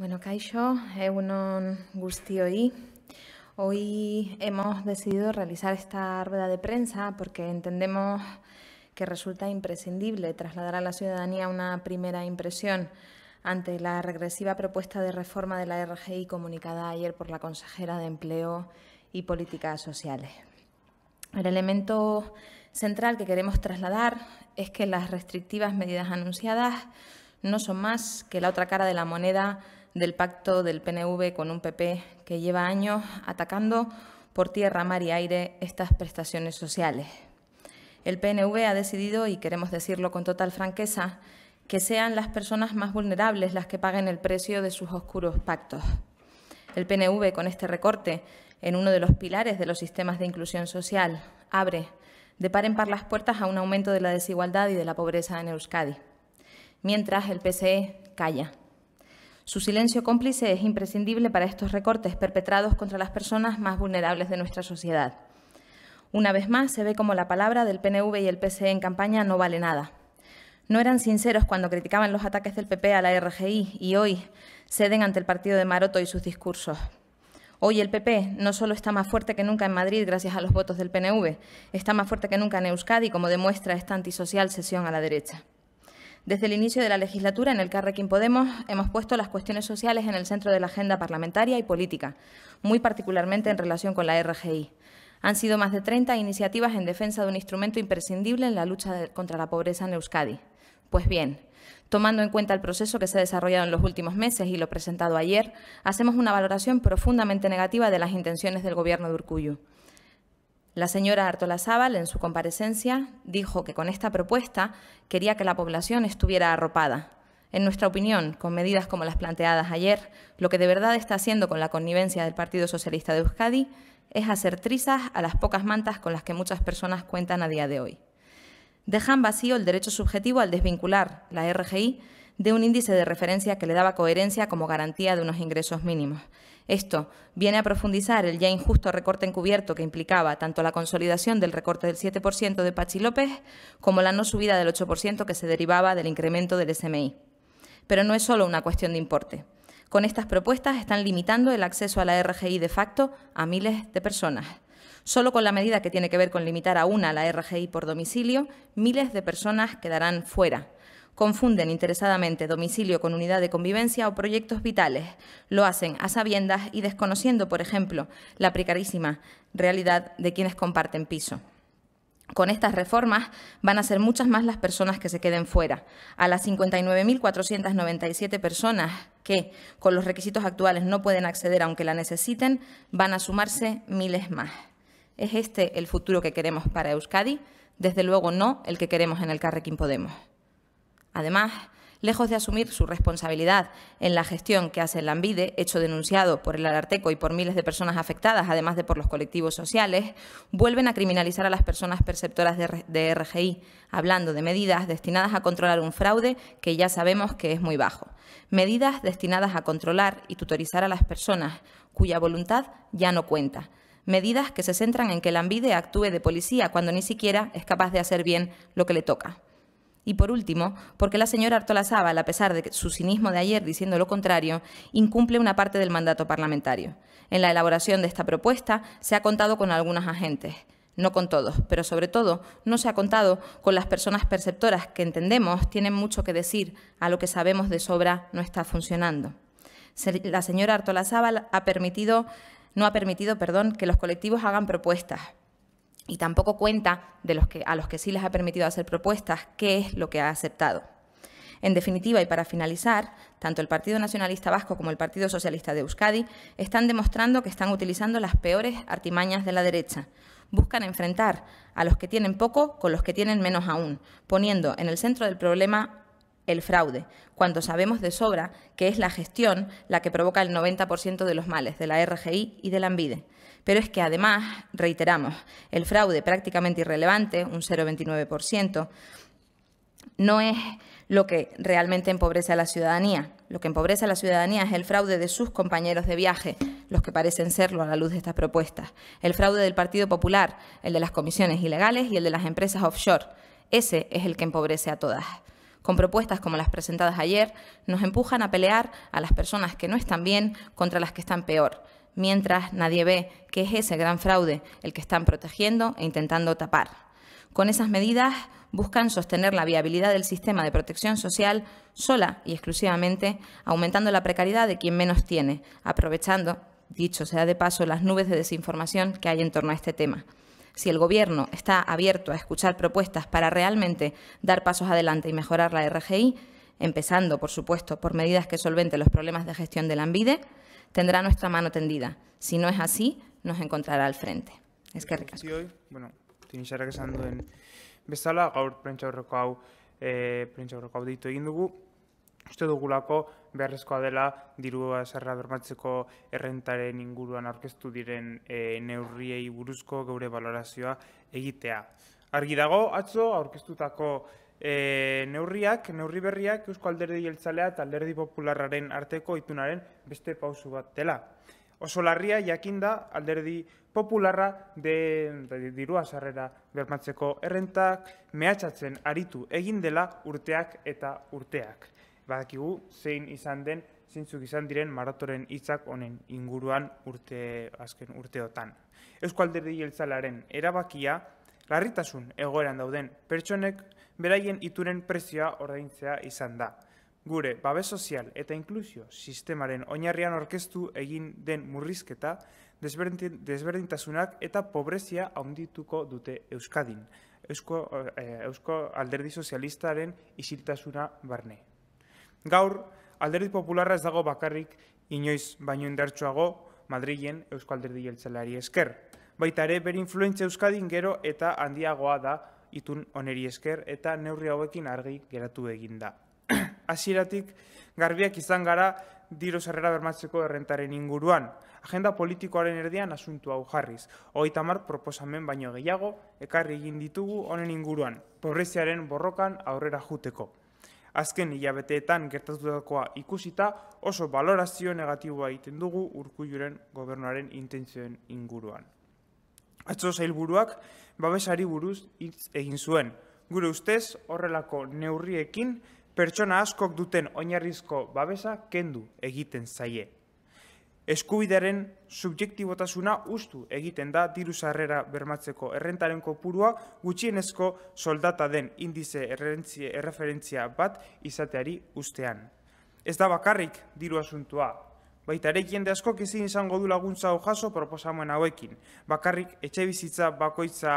Bueno, Kaisho, Eunon y Hoy hemos decidido realizar esta rueda de prensa porque entendemos que resulta imprescindible trasladar a la ciudadanía una primera impresión ante la regresiva propuesta de reforma de la RGI comunicada ayer por la consejera de Empleo y Políticas Sociales. El elemento central que queremos trasladar es que las restrictivas medidas anunciadas no son más que la otra cara de la moneda del pacto del PNV con un PP que lleva años atacando por tierra, mar y aire estas prestaciones sociales. El PNV ha decidido, y queremos decirlo con total franqueza, que sean las personas más vulnerables las que paguen el precio de sus oscuros pactos. El PNV, con este recorte en uno de los pilares de los sistemas de inclusión social, abre de par en par las puertas a un aumento de la desigualdad y de la pobreza en Euskadi. Mientras el PSE calla. Su silencio cómplice es imprescindible para estos recortes perpetrados contra las personas más vulnerables de nuestra sociedad. Una vez más, se ve como la palabra del PNV y el PSE en campaña no vale nada. No eran sinceros cuando criticaban los ataques del PP a la RGI y hoy ceden ante el partido de Maroto y sus discursos. Hoy el PP no solo está más fuerte que nunca en Madrid gracias a los votos del PNV, está más fuerte que nunca en Euskadi, como demuestra esta antisocial sesión a la derecha. Desde el inicio de la legislatura, en el Carrequín Podemos, hemos puesto las cuestiones sociales en el centro de la agenda parlamentaria y política, muy particularmente en relación con la RGI. Han sido más de 30 iniciativas en defensa de un instrumento imprescindible en la lucha contra la pobreza en Euskadi. Pues bien, tomando en cuenta el proceso que se ha desarrollado en los últimos meses y lo presentado ayer, hacemos una valoración profundamente negativa de las intenciones del Gobierno de Urcuyo. La señora Zaval, en su comparecencia, dijo que con esta propuesta quería que la población estuviera arropada. En nuestra opinión, con medidas como las planteadas ayer, lo que de verdad está haciendo con la connivencia del Partido Socialista de Euskadi es hacer trizas a las pocas mantas con las que muchas personas cuentan a día de hoy. Dejan vacío el derecho subjetivo al desvincular la RGI de un índice de referencia que le daba coherencia como garantía de unos ingresos mínimos esto viene a profundizar el ya injusto recorte encubierto que implicaba tanto la consolidación del recorte del 7% de Pachi López como la no subida del 8% que se derivaba del incremento del SMI. Pero no es solo una cuestión de importe. Con estas propuestas están limitando el acceso a la RGI de facto a miles de personas. Solo con la medida que tiene que ver con limitar a una la RGI por domicilio, miles de personas quedarán fuera Confunden interesadamente domicilio con unidad de convivencia o proyectos vitales. Lo hacen a sabiendas y desconociendo, por ejemplo, la precarísima realidad de quienes comparten piso. Con estas reformas van a ser muchas más las personas que se queden fuera. A las 59.497 personas que con los requisitos actuales no pueden acceder aunque la necesiten, van a sumarse miles más. ¿Es este el futuro que queremos para Euskadi? Desde luego no el que queremos en el Carrequín Podemos. Además, lejos de asumir su responsabilidad en la gestión que hace el Ambide, hecho denunciado por el Alarteco y por miles de personas afectadas, además de por los colectivos sociales, vuelven a criminalizar a las personas perceptoras de RGI, hablando de medidas destinadas a controlar un fraude que ya sabemos que es muy bajo. Medidas destinadas a controlar y tutorizar a las personas cuya voluntad ya no cuenta. Medidas que se centran en que el Ambide actúe de policía cuando ni siquiera es capaz de hacer bien lo que le toca. Y por último, porque la señora Artola Sábal a pesar de su cinismo de ayer diciendo lo contrario, incumple una parte del mandato parlamentario. En la elaboración de esta propuesta se ha contado con algunos agentes, no con todos, pero sobre todo no se ha contado con las personas perceptoras que entendemos tienen mucho que decir a lo que sabemos de sobra no está funcionando. La señora Artola ha permitido, no ha permitido perdón, que los colectivos hagan propuestas, y tampoco cuenta de los que, a los que sí les ha permitido hacer propuestas qué es lo que ha aceptado. En definitiva, y para finalizar, tanto el Partido Nacionalista Vasco como el Partido Socialista de Euskadi están demostrando que están utilizando las peores artimañas de la derecha. Buscan enfrentar a los que tienen poco con los que tienen menos aún, poniendo en el centro del problema el fraude, cuando sabemos de sobra que es la gestión la que provoca el 90% de los males de la RGI y de la ANVIDE. Pero es que además, reiteramos, el fraude prácticamente irrelevante, un 0,29%, no es lo que realmente empobrece a la ciudadanía. Lo que empobrece a la ciudadanía es el fraude de sus compañeros de viaje, los que parecen serlo a la luz de estas propuestas. El fraude del Partido Popular, el de las comisiones ilegales y el de las empresas offshore. Ese es el que empobrece a todas. Con propuestas como las presentadas ayer, nos empujan a pelear a las personas que no están bien contra las que están peor, mientras nadie ve que es ese gran fraude el que están protegiendo e intentando tapar. Con esas medidas buscan sostener la viabilidad del sistema de protección social sola y exclusivamente, aumentando la precariedad de quien menos tiene, aprovechando, dicho sea de paso, las nubes de desinformación que hay en torno a este tema. Si el Gobierno está abierto a escuchar propuestas para realmente dar pasos adelante y mejorar la RGI, empezando, por supuesto, por medidas que solventen los problemas de gestión de la ANVIDE, tendrá nuestra mano tendida. Si no es así, nos encontrará al frente. Es que Bueno, tinixarrak esan duen bezala, gaur prentsa horreko hau, e, prentsa horreko ditu egin dugu, uste dugulako beharrezkoa dela dirua zerra bermatzeko errentaren inguruan aurkeztu diren eh, neurriei buruzko geure valorazioa egitea. Argi dago, atzo, aurkeztutako e, neurriak, neurri berriak Eusko Alderdi Jeltzalea eta Alderdi Popularraren arteko itunaren beste pausu bat dela. Oso larria jakinda Alderdi Popularra de, de dirua sarrera bermatzeko errentak mehatxatzen aritu egin dela urteak eta urteak. Badakigu zein izan den zintzuk izan diren maratoren hitzak honen inguruan urte azken urteotan. Eusko alderdi jeltzalaren erabakia larritasun egoeran dauden pertsonek beraien ituren prezioa ordaintzea izan da. Gure babes sozial eta inklusio sistemaren oinarrian orkestu egin den murrizketa, desberdintasunak eta pobrezia haundituko dute Euskadin, Eusko, eh, Eusko Alderdi Sozialistaren isiltasuna barne. Gaur, Alderdi Popularra ez dago bakarrik inoiz baino indartsuago Madrilen Eusko Alderdi Jeltzelari esker, baita ere ber influentzia euskadin gero eta handiagoa da itun oneri esker eta neurri hauekin argi geratu egin da. Hasieratik garbiak izan gara diru sarrera bermatzeko errentaren inguruan, agenda politikoaren erdian asuntu hau jarriz. 30 proposamen baino gehiago ekarri egin ditugu honen inguruan, pobreziaren borrokan aurrera joteko. Azken hilabeteetan gertatutakoa ikusita oso balorazio negatiboa egiten dugu urkuiluren gobernuaren intentzioen inguruan. Atzo zailburuak babesari buruz hitz egin zuen. Gure ustez horrelako neurriekin pertsona askok duten oinarrizko babesa kendu egiten zaie. Eskubidaren subjektibotasuna ustu egiten da diru sarrera bermatzeko errentaren kopurua gutxienezko soldata den indize erreferentzia bat izateari ustean. Ez da bakarrik diru asuntua Baita ere jende askok ezin izango du laguntza hau jaso proposamen hauekin. Bakarrik etxe bizitza bakoitza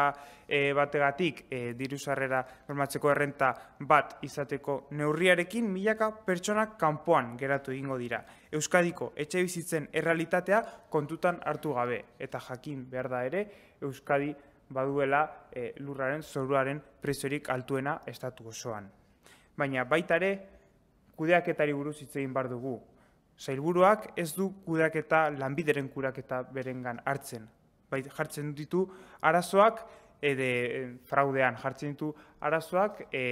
e, bategatik e, diru errenta bat izateko neurriarekin milaka pertsonak kanpoan geratu egingo dira. Euskadiko etxe bizitzen errealitatea kontutan hartu gabe eta jakin behar da ere Euskadi baduela eh, lurraren zoruaren presorik altuena estatu osoan. Baina baita ere kudeaketari buruz hitz egin bar dugu. Zailburuak ez du kudaketa lanbideren kudaketa berengan hartzen. Bai, jartzen ditu arazoak, edo e, fraudean jartzen ditu arazoak e,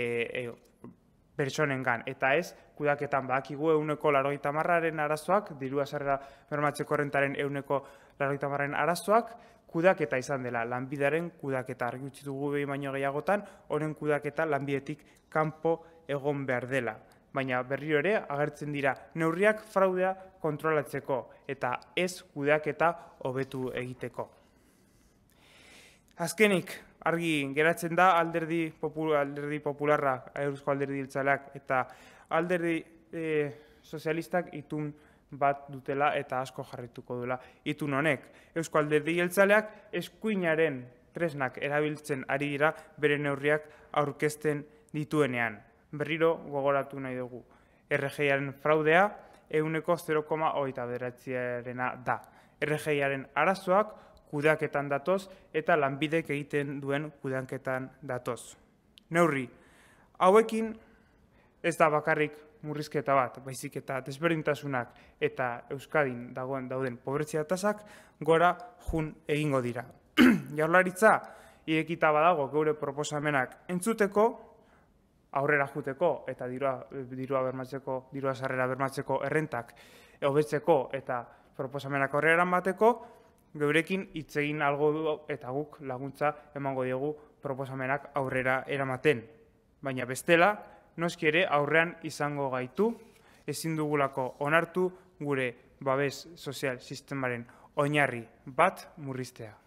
e, gan. Eta ez, kudaketan igu euneko laroita marraren arazoak, diru azarrera bermatzeko rentaren euneko laroita marraren arazoak, kudaketa izan dela, lanbidearen kudaketa argi utzitugu behin baino gehiagotan, honen kudaketa lanbietik kanpo egon behar dela baina berriro ere agertzen dira neurriak fraudea kontrolatzeko eta ez eta hobetu egiteko. Azkenik, argi geratzen da alderdi, popularra, Eusko alderdi iltzaleak, eta alderdi e, sozialistak itun bat dutela eta asko jarrituko dula. Itun honek, Eusko alderdi iltzaleak eskuinaren tresnak erabiltzen ari dira bere neurriak aurkezten dituenean berriro gogoratu nahi dugu. RGIaren fraudea euneko 0,8 beratziarena da. RGIaren arazoak kudeaketan datoz eta lanbidek egiten duen kudeanketan datoz. Neurri, hauekin ez da bakarrik murrizketa bat, baizik eta desberdintasunak eta Euskadin dagoen dauden pobertsia gora jun egingo dira. Jaurlaritza, irekita badago geure proposamenak entzuteko, aurrera juteko eta dirua, dirua bermatzeko, dirua sarrera bermatzeko errentak hobetzeko eta proposamenak aurrera bateko, geurekin hitz egin algo du eta guk laguntza emango diegu proposamenak aurrera eramaten. Baina bestela, noski ere aurrean izango gaitu, ezin dugulako onartu gure babes sozial sistemaren oinarri bat murriztea.